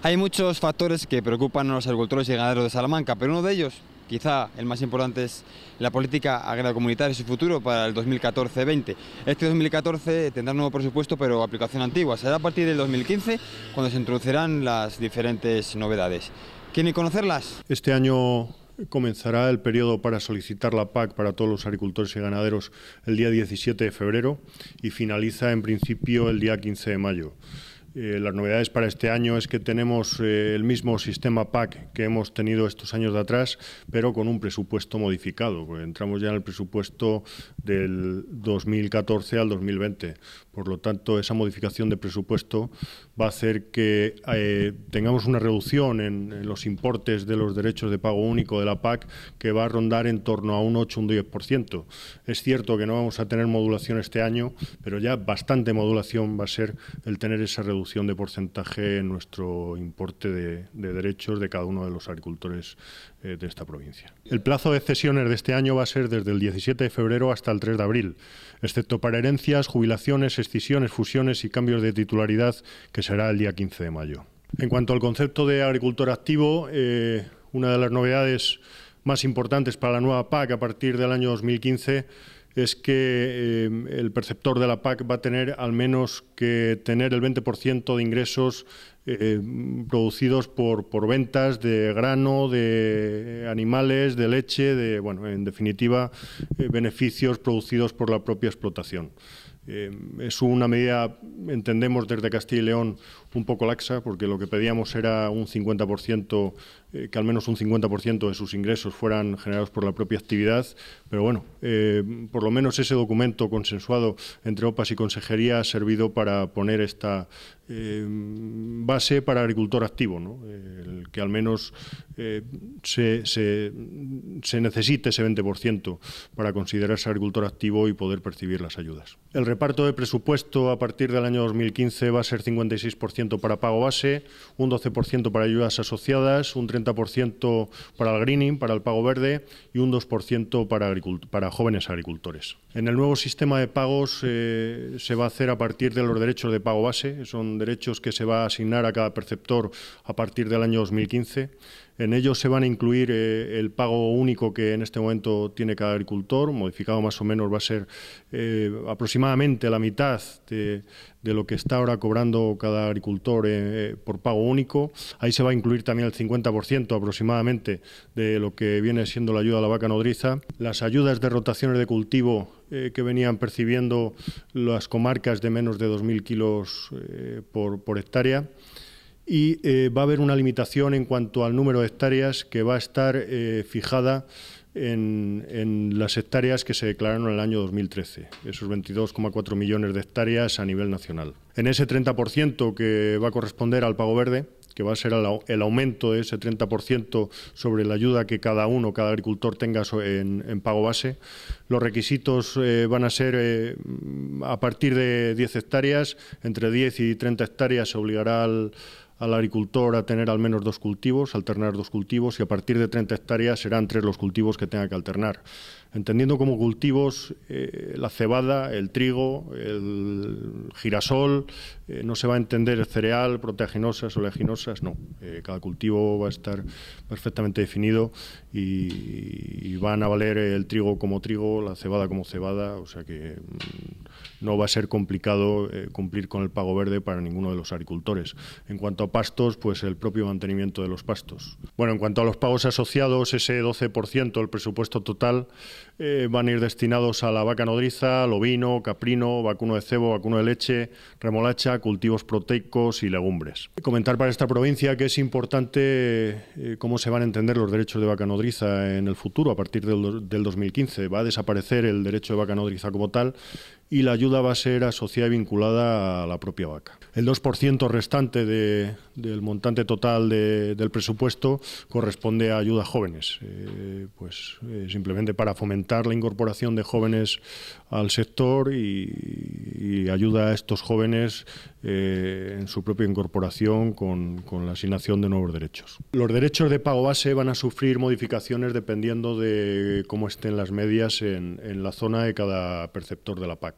Hay muchos factores que preocupan a los agricultores y ganaderos de Salamanca, pero uno de ellos, quizá el más importante, es la política agraria comunitaria y su futuro para el 2014-20. Este 2014 tendrá nuevo presupuesto, pero aplicación antigua. Será a partir del 2015 cuando se introducirán las diferentes novedades. ¿Quieren conocerlas? Este año comenzará el periodo para solicitar la PAC para todos los agricultores y ganaderos el día 17 de febrero y finaliza en principio el día 15 de mayo. Eh, las novedades para este año es que tenemos eh, el mismo sistema PAC que hemos tenido estos años de atrás, pero con un presupuesto modificado. Entramos ya en el presupuesto del 2014 al 2020. Por lo tanto, esa modificación de presupuesto va a hacer que eh, tengamos una reducción en, los importes de los derechos de pago único de la PAC que va a rondar en torno a un 8, un 10%. Es cierto que no vamos a tener modulación este año, pero ya bastante modulación va a ser el tener esa reducción de porcentaje en nuestro importe de, derechos de cada uno de los agricultores eh, de esta provincia. El plazo de cesiones de este año va a ser desde el 17 de febrero hasta el 3 de abril, excepto para herencias, jubilaciones, decisiones, fusiones y cambios de titularidad, que será el día 15 de mayo. En cuanto al concepto de agricultor activo, eh, una de las novedades más importantes para la nueva PAC a partir del año 2015 es que eh, el perceptor de la PAC va a tener al menos que tener el 20% de ingresos eh, producidos por, ventas de grano, de animales, de leche, de, bueno, en definitiva, beneficios producidos por la propia explotación. Eh, es una medida, entendemos desde Castilla y León, un poco laxa, porque lo que pedíamos era un 50% eh, que al menos un 50% de sus ingresos fueran generados por la propia actividad. Pero bueno, eh, por lo menos ese documento consensuado entre OPAS y Consejería ha servido para poner esta eh, base para agricultor activo, el que al menos se, se necesite ese 20% para considerarse agricultor activo y poder percibir las ayudas. El reparto de presupuesto a partir del año 2015 va a ser 56% para pago base, un 12% para ayudas asociadas, un 30 30% para el greening, para el pago verde y un 2% para, para jóvenes agricultores. En el nuevo sistema de pagos eh, se va a hacer a partir de los derechos de pago base, son derechos que se va a asignar a cada perceptor a partir del año 2015. En ellos se van a incluir eh, el pago único que en este momento tiene cada agricultor, modificado más o menos va a ser eh, aproximadamente la mitad de, lo que está ahora cobrando cada agricultor eh, por pago único. Ahí se va a incluir también el 50% aproximadamente de lo que viene siendo la ayuda a la vaca nodriza. Las ayudas de rotaciones de cultivo que venían percibiendo las comarcas de menos de 2.000 kilos por hectárea y eh, va a haber una limitación en cuanto al número de hectáreas que va a estar eh, fijada en, las hectáreas que se declararon en el año 2013, esos 22,4 millones de hectáreas a nivel nacional. En ese 30% que va a corresponder al pago verde, que va a ser el aumento de ese 30% sobre la ayuda que cada uno, cada agricultor tenga en, pago base. Los requisitos eh, van a ser a partir de 10 hectáreas, entre 10 y 30 hectáreas se obligará al, al agricultor a tener al menos dos cultivos, alternar dos cultivos y a partir de 30 hectáreas serán tres los cultivos que tenga que alternar. Entendiendo como cultivos eh, la cebada, el trigo, el girasol, eh, no se va a entender el cereal, proteaginosas, oleaginosas, no. Eh, cada cultivo va a estar perfectamente definido y, y, van a valer el trigo como trigo, la cebada como cebada, o sea que mm, no va a ser complicado eh, cumplir con el pago verde para ninguno de los agricultores. En cuanto a pastos, pues el propio mantenimiento de los pastos. Bueno, en cuanto a los pagos asociados, ese 12% del presupuesto total eh, van a ir destinados a la vaca nodriza, lobino, caprino, vacuno de cebo, vacuno de leche, remolacha, cultivos proteicos y legumbres. Comentar para esta provincia que es importante eh, cómo se van a entender los derechos de vaca nodriza en el futuro a partir del 2015. Va a desaparecer el derecho de vaca nodriza como tal y la ayuda va a ser asociada y vinculada a la propia vaca. El 2% restante del montante total del presupuesto corresponde a ayuda a jóvenes, eh, pues eh, simplemente para fomentar la incorporación de jóvenes al sector y, ayuda a estos jóvenes eh, en su propia incorporación con, la asignación de nuevos derechos. Los derechos de pago base van a sufrir modificaciones dependiendo de cómo estén las medias en, en la zona de cada perceptor de la PAC.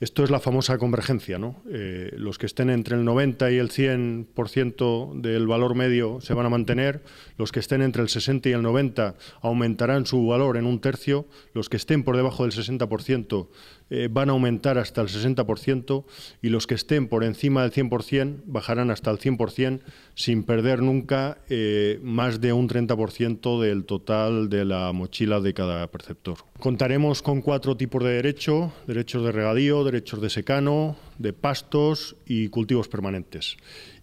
Esto es la famosa convergencia, ¿no? Eh, los que estén entre el 90 y el 100% del valor medio se van a mantener, los que estén entre el 60 y el 90 aumentarán su valor en un tercio, los que estén por debajo del 60% eh, van a aumentar hasta el 60% y los que estén por encima del 100% bajarán hasta el 100% sin perder nunca eh, más de un 30% del total de la mochila de cada perceptor. Contaremos con cuatro tipos de derecho, derechos de regadío, derechos de secano, de pastos y cultivos permanentes.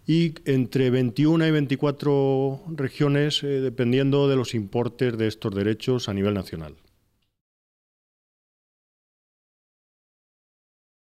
Y entre 21 y 24 regiones, eh, dependiendo de los importes de estos derechos a nivel nacional.